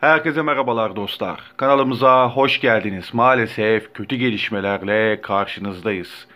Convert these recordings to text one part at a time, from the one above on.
Herkese merhabalar dostlar. Kanalımıza hoş geldiniz. Maalesef kötü gelişmelerle karşınızdayız.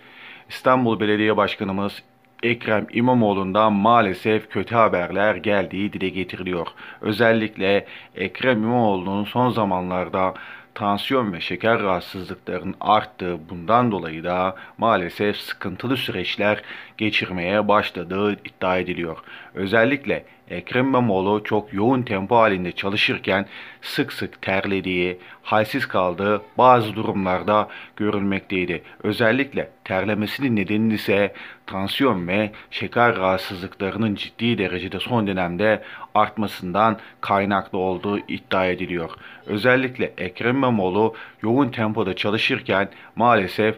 İstanbul Belediye Başkanımız Ekrem İmamoğlu'ndan maalesef kötü haberler geldiği dile getiriliyor. Özellikle Ekrem İmamoğlu'nun son zamanlarda tansiyon ve şeker rahatsızlıklarının arttığı bundan dolayı da maalesef sıkıntılı süreçler geçirmeye başladığı iddia ediliyor. Özellikle Ekrem İmamoğlu çok yoğun tempo halinde çalışırken sık sık terlediği, halsiz kaldığı bazı durumlarda görülmekteydi. Özellikle terlemesinin nedeni ise tansiyon ve şeker rahatsızlıklarının ciddi derecede son dönemde artmasından kaynaklı olduğu iddia ediliyor. Özellikle Ekrem İmamoğlu İmamoğlu yoğun tempoda çalışırken maalesef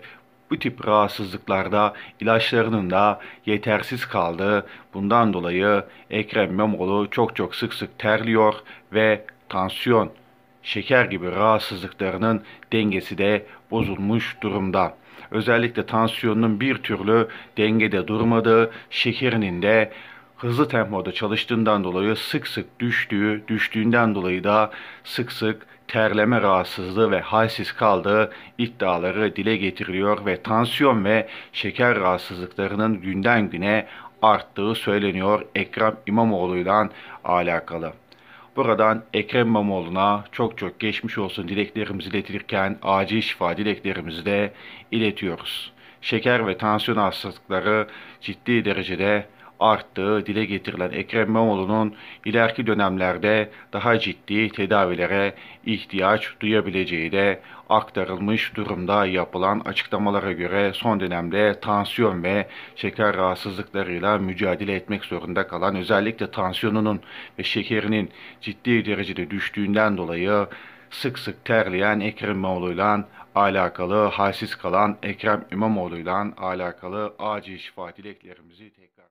bu tip rahatsızlıklarda ilaçlarının da yetersiz kaldığı bundan dolayı Ekrem İmamoğlu çok çok sık sık terliyor ve tansiyon, şeker gibi rahatsızlıklarının dengesi de bozulmuş durumda. Özellikle tansiyonun bir türlü dengede durmadığı, şekerinin de hızlı tempoda çalıştığından dolayı sık sık düştüğü, düştüğünden dolayı da sık sık terleme rahatsızlığı ve halsiz kaldığı iddiaları dile getiriliyor ve tansiyon ve şeker rahatsızlıklarının günden güne arttığı söyleniyor Ekrem İmamoğlu ile alakalı. Buradan Ekrem İmamoğlu'na çok çok geçmiş olsun dileklerimizi iletilirken acil şifa dileklerimizi de iletiyoruz. Şeker ve tansiyon hastalıkları ciddi derecede arttığı dile getirilen Ekrem İmamoğlu'nun ileriki dönemlerde daha ciddi tedavilere ihtiyaç duyabileceği de aktarılmış durumda yapılan açıklamalara göre son dönemde tansiyon ve şeker rahatsızlıklarıyla mücadele etmek zorunda kalan özellikle tansiyonunun ve şekerinin ciddi derecede düştüğünden dolayı sık sık terleyen Ekrem İmamoğlu'yla alakalı halsiz kalan Ekrem İmamoğlu'yla alakalı acil şifa dileklerimizi tekrar